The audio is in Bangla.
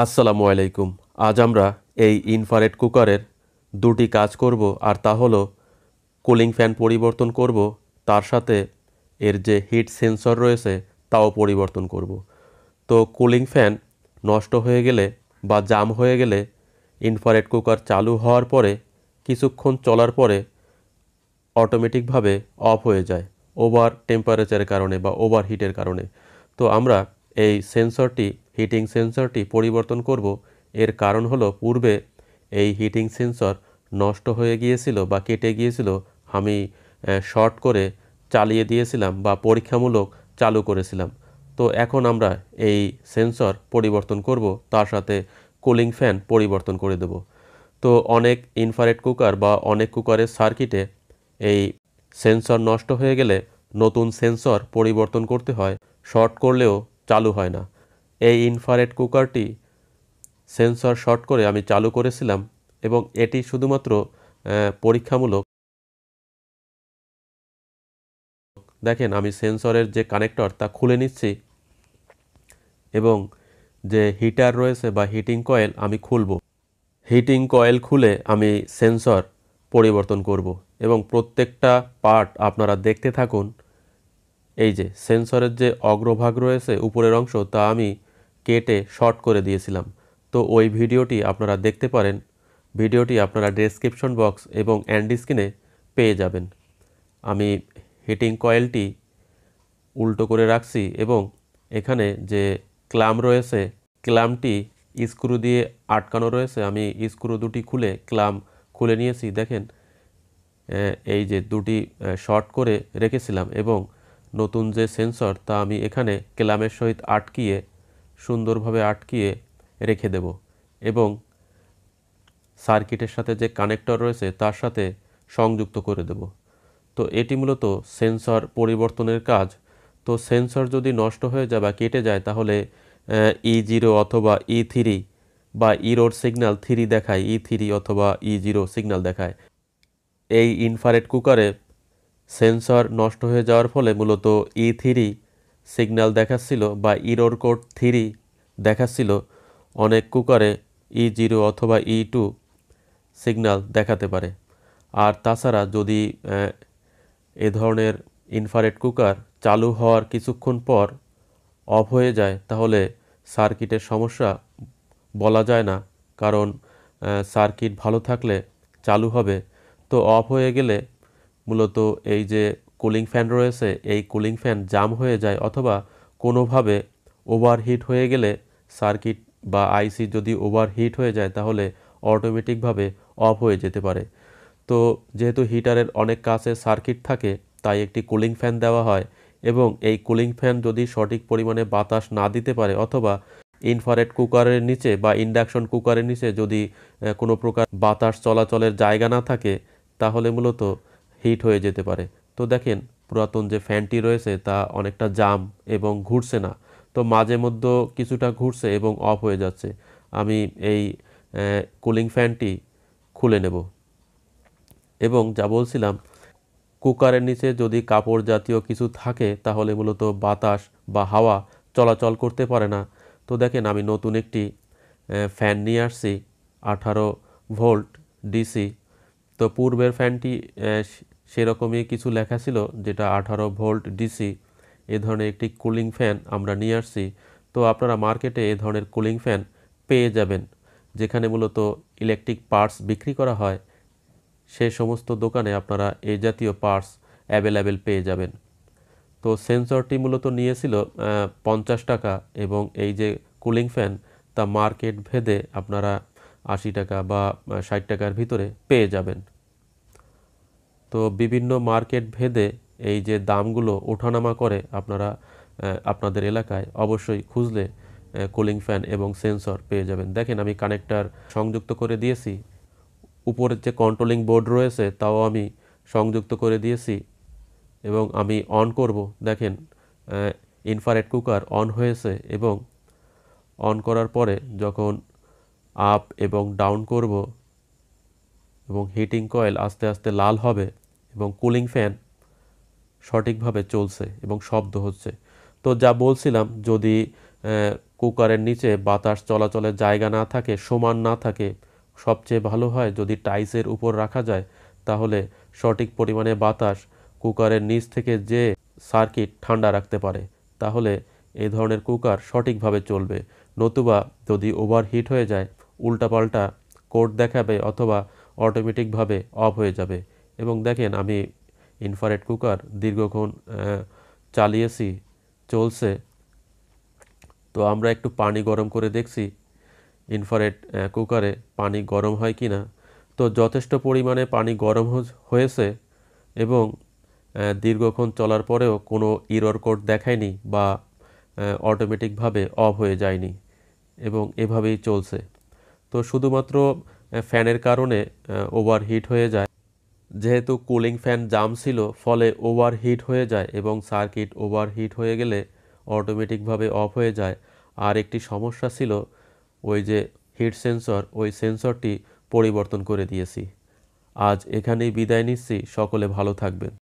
আসসালামু আলাইকুম আজ আমরা এই ইনফারেট কুকারের দুটি কাজ করব আর তা হলো কুলিং ফ্যান পরিবর্তন করব তার সাথে এর যে হিট সেন্সর রয়েছে তাও পরিবর্তন করব তো কুলিং ফ্যান নষ্ট হয়ে গেলে বা জাম হয়ে গেলে ইনফারেট কুকার চালু হওয়ার পরে কিছুক্ষণ চলার পরে অটোমেটিকভাবে অফ হয়ে যায় ওভার টেম্পারেচারের কারণে বা ওভার হিটের কারণে তো আমরা এই সেন্সরটি হিটিং সেন্সরটি পরিবর্তন করব এর কারণ হলো পূর্বে এই হিটিং সেন্সর নষ্ট হয়ে গিয়েছিল বা কেটে গিয়েছিল আমি শর্ট করে চালিয়ে দিয়েছিলাম বা পরীক্ষামূলক চালু করেছিলাম তো এখন আমরা এই সেন্সর পরিবর্তন করব তার সাথে কুলিং ফ্যান পরিবর্তন করে দেব তো অনেক ইনফারেট কুকার বা অনেক কুকারের সার্কিটে এই সেন্সর নষ্ট হয়ে গেলে নতুন সেন্সর পরিবর্তন করতে হয় শর্ট করলেও চালু হয় না এই ইনফারেট কুকারটি সেন্সর শর্ট করে আমি চালু করেছিলাম এবং এটি শুধুমাত্র পরীক্ষামূলক দেখেন আমি সেন্সরের যে কানেক্টর তা খুলে নিচ্ছি এবং যে হিটার রয়েছে বা হিটিং কয়েল আমি খুলব হিটিং কয়েল খুলে আমি সেন্সর পরিবর্তন করব এবং প্রত্যেকটা পার্ট আপনারা দেখতে থাকুন এই যে সেন্সরের যে অগ্রভাগ রয়েছে উপরের অংশ তা আমি কেটে শর্ট করে দিয়েছিলাম তো ওই ভিডিওটি আপনারা দেখতে পারেন ভিডিওটি আপনারা ডেসক্রিপশন বক্স এবং অ্যান্ড স্ক্রিনে পেয়ে যাবেন আমি হিটিং কয়েলটি উল্টো করে রাখছি এবং এখানে যে ক্লাম রয়েছে ক্লামটি স্ক্রু দিয়ে আটকানো রয়েছে আমি স্ক্রু দুটি খুলে ক্লাম খুলে নিয়েছি দেখেন এই যে দুটি শর্ট করে রেখেছিলাম এবং নতুন যে সেন্সর তা আমি এখানে ক্লামের সহিত আটকিয়ে সুন্দরভাবে আটকিয়ে রেখে দেব এবং সার্কিটের সাথে যে কানেক্টর রয়েছে তার সাথে সংযুক্ত করে দেব তো এটি মূলত সেন্সর পরিবর্তনের কাজ তো সেন্সর যদি নষ্ট হয়ে যায় বা কেটে যায় তাহলে ই জিরো e অথবা ই e থ্রি বা ইরোর সিগন্যাল থ্রি দেখায় ই e থ্রি অথবা ই জিরো সিগন্যাল দেখায় এই ইনফারেট কুকারে সেন্সর নষ্ট হয়ে যাওয়ার ফলে মূলত ই থ্রি সিগন্যাল দেখাচ্ছিল বা ইরোর কোড থ্রি দেখাচ্ছিল অনেক কুকারে ই e জিরো অথবা ই টু সিগন্যাল দেখাতে পারে আর তাছাড়া যদি এ ধরনের ইনফারেট কুকার চালু হওয়ার কিছুক্ষণ পর অফ হয়ে যায় তাহলে সার্কিটের সমস্যা বলা যায় না কারণ সার্কিট ভালো থাকলে চালু হবে তো অফ হয়ে গেলে মূলত এই যে কুলিং ফ্যান রয়েছে এই কুলিং ফ্যান জাম হয়ে যায় অথবা কোনোভাবে ওভারহিট হয়ে গেলে সার্কিট বা আইসি যদি ওভারহিট হয়ে যায় তাহলে অটোমেটিকভাবে অফ হয়ে যেতে পারে তো যেহেতু হিটারের অনেক কাছে সার্কিট থাকে তাই একটি কুলিং ফ্যান দেওয়া হয় এবং এই কুলিং ফ্যান যদি সঠিক পরিমাণে বাতাস না দিতে পারে অথবা ইনফারেট কুকারের নিচে বা ইন্ডাকশন কুকারের নিচে যদি কোনো প্রকার বাতাস চলাচলের জায়গা না থাকে তাহলে মূলত হিট হয়ে যেতে পারে তো দেখেন পুরাতন যে ফ্যানটি রয়েছে তা অনেকটা জাম এবং ঘুরছে না তো মাঝে মধ্যে কিছুটা ঘুরছে এবং অফ হয়ে যাচ্ছে আমি এই কুলিং ফ্যানটি খুলে নেব এবং যা বলছিলাম কুকারের নিচে যদি কাপড় জাতীয় কিছু থাকে তাহলে মূলত বাতাস বা হাওয়া চলাচল করতে পারে না তো দেখেন আমি নতুন একটি ফ্যান নিয়ে আসছি আঠারো ভোল্ট ডিসি তো পূর্বের ফ্যানটি সেরকমই কিছু লেখা ছিল যেটা আঠারো ভোল্ট ডিসি এ ধরনের একটি কুলিং ফ্যান আমরা নিয়ে আসছি তো আপনারা মার্কেটে এ ধরনের কুলিং ফ্যান পেয়ে যাবেন যেখানে মূলত ইলেকট্রিক পার্টস বিক্রি করা হয় সে সমস্ত দোকানে আপনারা এই জাতীয় পার্টস অ্যাভেলেবেল পেয়ে যাবেন তো সেন্সরটি মূলত নিয়েছিল পঞ্চাশ টাকা এবং এই যে কুলিং ফ্যান তা মার্কেট ভেদে আপনারা আশি টাকা বা ষাট টাকার ভিতরে পেয়ে যাবেন তো বিভিন্ন মার্কেট ভেদে এই যে দামগুলো ওঠানামা করে আপনারা আপনাদের এলাকায় অবশ্যই খুঁজলে কুলিং ফ্যান এবং সেন্সর পেয়ে যাবেন দেখেন আমি কানেক্টার সংযুক্ত করে দিয়েছি উপরের যে কন্ট্রোলিং বোর্ড রয়েছে তাও আমি সংযুক্ত করে দিয়েছি এবং আমি অন করব দেখেন ইনফারেট কুকার অন হয়েছে এবং অন করার পরে যখন আপ এবং ডাউন করব এবং হিটিং কয়েল আস্তে আস্তে লাল হবে এবং কুলিং ফ্যান সঠিকভাবে চলছে এবং শব্দ হচ্ছে তো যা বলছিলাম যদি কুকারের নিচে বাতাস চলাচলের জায়গা না থাকে সমান না থাকে সবচেয়ে ভালো হয় যদি টাইসের উপর রাখা যায় তাহলে সঠিক পরিমাণে বাতাস কুকারের নিচ থেকে যে সার্কিট ঠান্ডা রাখতে পারে তাহলে এ ধরনের কুকার সঠিকভাবে চলবে নতুবা যদি ওভারহিট হয়ে যায় উল্টাপাল্টা কোড দেখাবে অথবা অটোমেটিকভাবে অফ হয়ে যাবে এবং দেখেন আমি ইনফারেট কুকার দীর্ঘক্ষণ চালিয়েছি চলছে তো আমরা একটু পানি গরম করে দেখছি ইনফারেট কুকারে পানি গরম হয় কি না তো যথেষ্ট পরিমাণে পানি গরম হয়েছে এবং দীর্ঘক্ষণ চলার পরেও কোনো ইরর কোড দেখায়নি বা অটোমেটিকভাবে অফ হয়ে যায়নি এবং এভাবেই চলছে তো শুধুমাত্র ফ্যানের কারণে ওভারহিট হয়ে যায় যেহেতু কুলিং ফ্যান জাম ছিল ফলে ওভারহিট হয়ে যায় এবং সার্কিট ওভারহিট হয়ে গেলে অটোমেটিকভাবে অফ হয়ে যায় আর একটি সমস্যা ছিল ওই যে হিট সেন্সর ওই সেন্সরটি পরিবর্তন করে দিয়েছি আজ এখানেই বিদায় নিচ্ছি সকলে ভালো থাকবেন